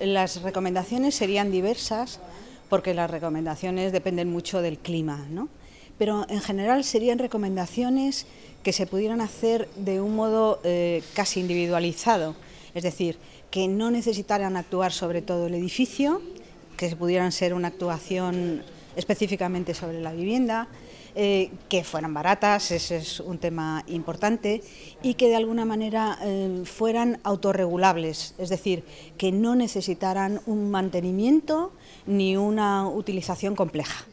Las recomendaciones serían diversas porque las recomendaciones dependen mucho del clima, ¿no? pero en general serían recomendaciones que se pudieran hacer de un modo eh, casi individualizado, es decir, que no necesitaran actuar sobre todo el edificio, que pudieran ser una actuación específicamente sobre la vivienda, eh, que fueran baratas, ese es un tema importante, y que de alguna manera eh, fueran autorregulables, es decir, que no necesitaran un mantenimiento ni una utilización compleja.